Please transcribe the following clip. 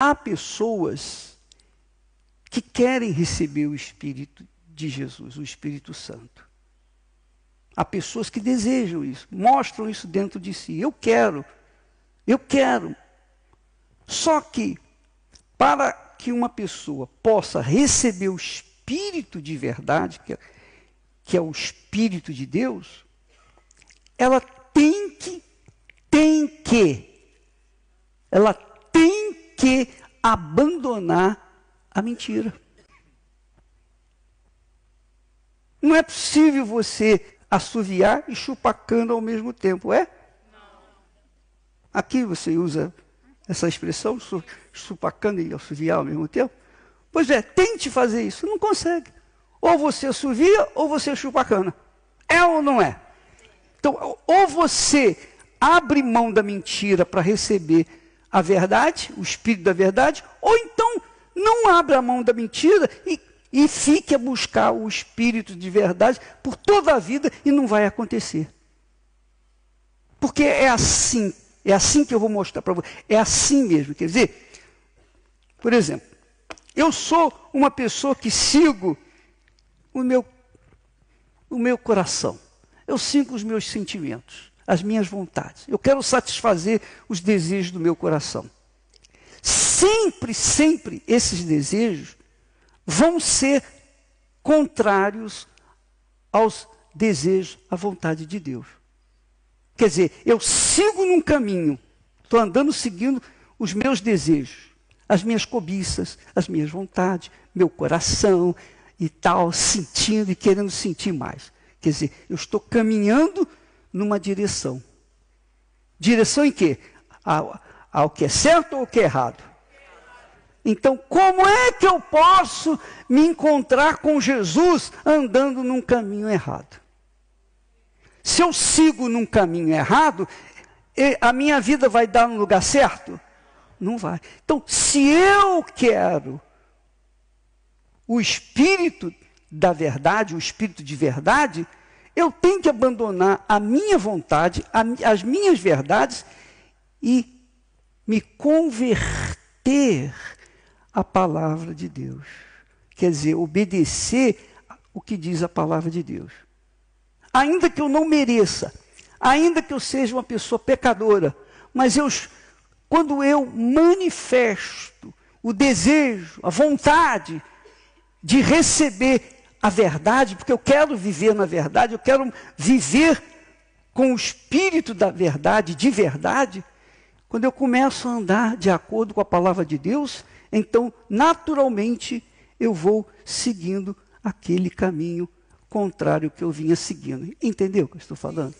Há pessoas que querem receber o Espírito de Jesus, o Espírito Santo. Há pessoas que desejam isso, mostram isso dentro de si. Eu quero, eu quero. Só que, para que uma pessoa possa receber o Espírito de verdade, que é, que é o Espírito de Deus, ela tem que, tem que, ela que abandonar a mentira. Não é possível você assoviar e cana ao mesmo tempo, é? Não. Aqui você usa essa expressão, cana e assoviar ao mesmo tempo? Pois é, tente fazer isso, não consegue. Ou você assovia ou você chupacana. É ou não é? Então, ou você abre mão da mentira para receber a verdade, o espírito da verdade, ou então não abra a mão da mentira e, e fique a buscar o espírito de verdade por toda a vida e não vai acontecer. Porque é assim, é assim que eu vou mostrar para você, é assim mesmo. Quer dizer, por exemplo, eu sou uma pessoa que sigo o meu, o meu coração, eu sigo os meus sentimentos as minhas vontades. Eu quero satisfazer os desejos do meu coração. Sempre, sempre esses desejos vão ser contrários aos desejos, à vontade de Deus. Quer dizer, eu sigo num caminho, estou andando seguindo os meus desejos, as minhas cobiças, as minhas vontades, meu coração e tal, sentindo e querendo sentir mais. Quer dizer, eu estou caminhando numa direção. Direção em quê? Ao, ao que é certo ou o que é errado? Então, como é que eu posso me encontrar com Jesus andando num caminho errado? Se eu sigo num caminho errado, a minha vida vai dar no lugar certo? Não vai. Então, se eu quero o espírito da verdade, o espírito de verdade, eu tenho que abandonar a minha vontade, a, as minhas verdades e me converter à palavra de Deus. Quer dizer, obedecer o que diz a palavra de Deus. Ainda que eu não mereça, ainda que eu seja uma pessoa pecadora, mas eu, quando eu manifesto o desejo, a vontade de receber a verdade, porque eu quero viver na verdade, eu quero viver com o espírito da verdade, de verdade, quando eu começo a andar de acordo com a palavra de Deus, então, naturalmente, eu vou seguindo aquele caminho contrário que eu vinha seguindo. Entendeu o que eu estou falando?